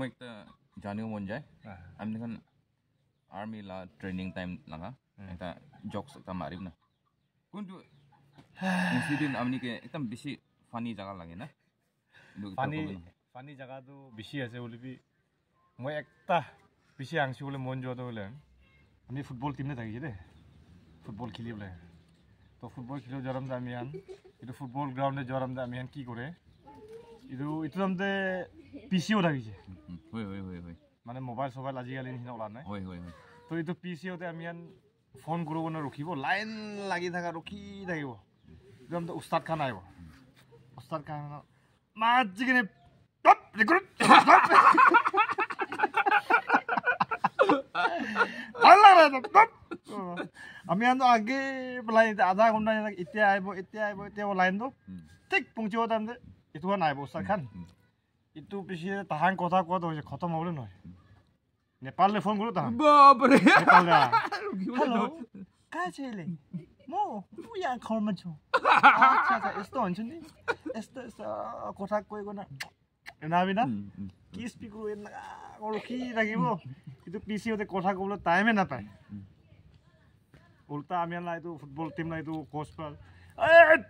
মই একটা জানিও মন যায় আমি দেখুন আৰ্মি লা ট্ৰেইনিং টাইম লাগা এটা জকস এটা মাৰিম না কিন্তু সেদিন আপনি একদম বেছি ফানি জায়গা লাগে না ফানি ফানি জায়গা বেছি বেশি আছে বলিবি মই একটা বেশি আংশি বুলি মন যোৱাটো বলে আমি ফুটবল টিমতে থাকিছে দেই ফুটবল খেলি বলে তো ফুটবল খেলি যোৱাৰ যে আমি এটা ফুটবল গ্ৰাউণ্ডে যোৱাৰ যে আমি কি কৰে এইটো এই এই পিছিও থাকিছে মানে মোবাইল চোবাইল আজিকালি নিচিনা ওলাল নাই তো এইটো পি চিঅতে আমি ফোন কৰিব নে ৰখিব লাইন লাগি থাকা ৰখি থাকিব একদম উস্তাদ খান আহিব উস্তাদ খান আমি আগে পেলাই আধা ঘণ্টা এতিয়া আহিব এতিয়া আহিব এতিয়া লাইনটো ঠিক পুঁচিব তাৰমানে এইটো খান আহিব উস্তাদ খান ইটো পিছে তাহান কথা কোৱাত হৈছে খতম হবলে নয় নেপাল ফোন করো তাহান বাপৰে হেল্ল' কাৰ চেলে মো বুয়া ঘरमा ছো আচ্ছা আচ্ছা यस्तो हुन्छ नि यस्तो यस्तो কথা কৈ গনা নাবি না কি স্পিক ৰখি থাকিব কিন্তু পিচি সিহঁতে কথা ক'বলৈ টাইমে নাপায় উল্টা আমি না এইটো ফুটবল টিম না এইটো কোচ পাল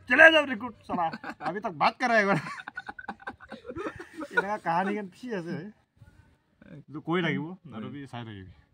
চলে যাওঁ ৰিকুট চলা আমি তাক বাদ কৰা 내가 가하니까 피해서. 너 고해 다기고 나로비 사야 다기고.